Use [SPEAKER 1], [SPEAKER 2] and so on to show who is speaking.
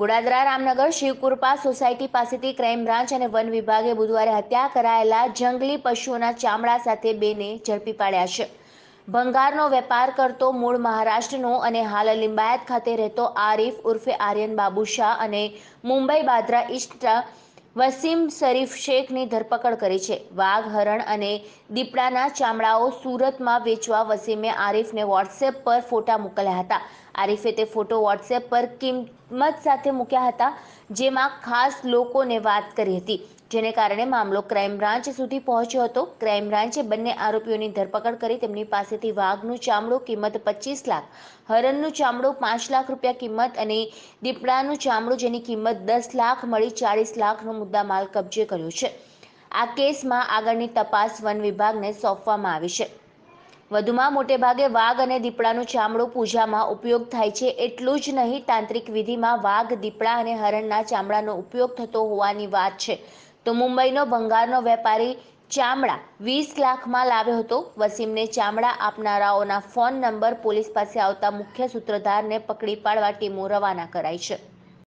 [SPEAKER 1] Godadara Ramnagar Shivkrupa society પાસેથી crime branch અને વન વિભાગે બુધવારે હત્યા કરાયેલા જંગલી પશુઓના ચામડા સાથે બેને ઝડપી પાડ્યા છે ભંગારનો વેપાર કરતો મૂળ મહારાષ્ટ્રનો અને હાલ લિંબાયત ખાતે રહેતો આરિફ ઉર્ફે આર્યન બાબુ અને મુંબઈ બાદરા ઈસ્ટ વસીમ શરીફ શેખની ધરપકડ કરી છે વાઘ હરણ અને દીપડાના ચામડાઓ સુરતમાં વેચવા વસીમે આરીફને વોટ્સએપ પર ફોટા મોકલ્યા હતા આરીફે તે ફોટો વોટ્સએપ પર કિંમત સાથે મૂક્યા હતા જેમાં ખાસ લોકોને વાત કરી હતી જેને કારણે મામલો ક્રાઇમ બ્રાન્ચ સુધી પહોંચ્યો હતો ક્રાઇમ બ્રાન્ચે બંને આરોપીઓની ધરપકડ કરી તેમની પાસેથી વાઘનું ચામડું કિંમત પચીસ લાખ હરણનું ચામડું પાંચ લાખ રૂપિયા કિંમત અને દીપડાનું ચામડું જેની કિંમત દસ લાખ મળી ચાળીસ લાખનો મુદ્દા માલ કબજે કર્યો છે આ કેસમાં આગળની તપાસ વન વિભાગને સોંપવામાં આવી છે વધુમાં મોટેભાગે વાઘ અને દીપડાનું ચામડું પૂજામાં ઉપયોગ થાય છે એટલું જ નહીં તાંત્રિક વિધિમાં વાઘ દીપડા અને હરણના ચામડાનો ઉપયોગ થતો હોવાની વાત છે તો મુંબઈનો ભંગારનો વેપારી ચામડા વીસ લાખમાં લાવ્યો હતો વસીમને ચામડા આપનારાઓના ફોન નંબર પોલીસ પાસે આવતા મુખ્ય સૂત્રધારને પકડી પાડવા ટીમો રવાના કરાઈ છે